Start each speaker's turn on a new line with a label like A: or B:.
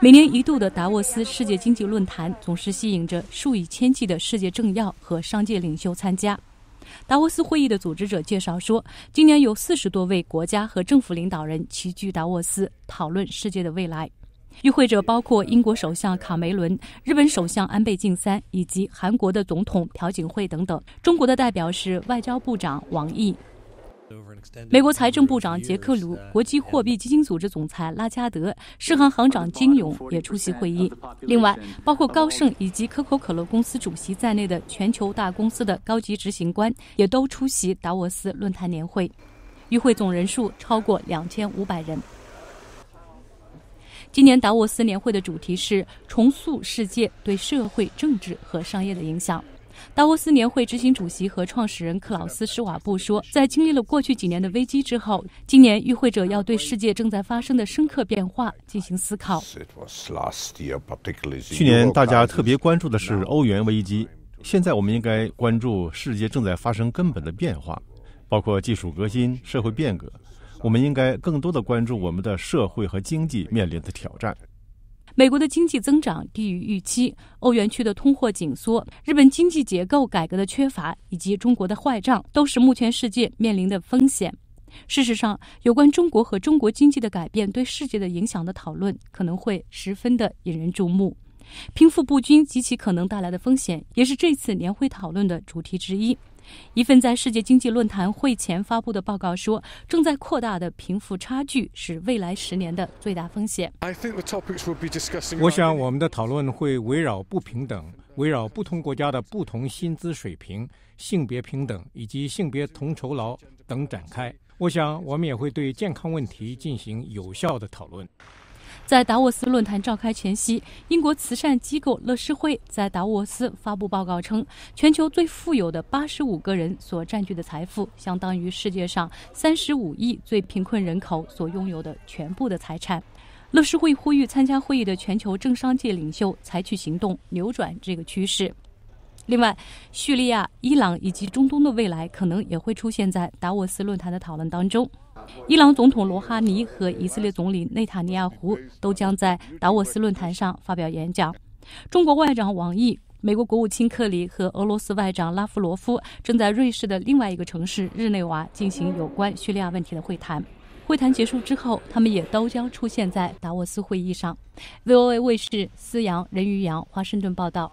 A: 每年一度的达沃斯世界经济论坛总是吸引着数以千计的世界政要和商界领袖参加。达沃斯会议的组织者介绍说，今年有四十多位国家和政府领导人齐聚达沃斯，讨论世界的未来。与会者包括英国首相卡梅伦、日本首相安倍晋三以及韩国的总统朴槿惠等等。中国的代表是外交部长王毅。美国财政部长杰克鲁、国际货币基金组织总裁拉加德、世行行长金勇也出席会议。另外，包括高盛以及可口可乐公司主席在内的全球大公司的高级执行官也都出席达沃斯论坛年会。与会总人数超过两千五百人。今年达沃斯年会的主题是重塑世界对社会、政治和商业的影响。达沃斯年会执行主席和创始人克劳斯·施瓦布说，在经历了过去几年的危机之后，今年与会者要对世界正在发生的深刻变化进行思考。去年大家特别关注的是欧元危机，现在我们应该关注世界正在发生根本的变化，包括技术革新、社会变革。我们应该更多地关注我们的社会和经济面临的挑战。美国的经济增长低于预期，欧元区的通货紧缩，日本经济结构改革的缺乏，以及中国的坏账，都是目前世界面临的风险。事实上，有关中国和中国经济的改变对世界的影响的讨论，可能会十分的引人注目。贫富不均及其可能带来的风险，也是这次年会讨论的主题之一。一份在世界经济论坛会前发布的报告说，正在扩大的贫富差距是未来十年的最大风险。我想我们的讨论会围绕不平等、围绕不同国家的不同薪资水平、性别平等以及性别同酬劳等展开。我想我们也会对健康问题进行有效的讨论。在达沃斯论坛召开前夕，英国慈善机构乐施会在达沃斯发布报告称，全球最富有的八十五个人所占据的财富，相当于世界上三十五亿最贫困人口所拥有的全部的财产。乐施会呼吁参加会议的全球政商界领袖采取行动，扭转这个趋势。另外，叙利亚、伊朗以及中东的未来，可能也会出现在达沃斯论坛的讨论当中。伊朗总统罗哈尼和以色列总理内塔尼亚胡都将在达沃斯论坛上发表演讲。中国外长王毅、美国国务卿克里和俄罗斯外长拉夫罗夫正在瑞士的另外一个城市日内瓦进行有关叙利亚问题的会谈。会谈结束之后，他们也都将出现在达沃斯会议上。VOA 卫视，思阳人鱼洋华盛顿报道。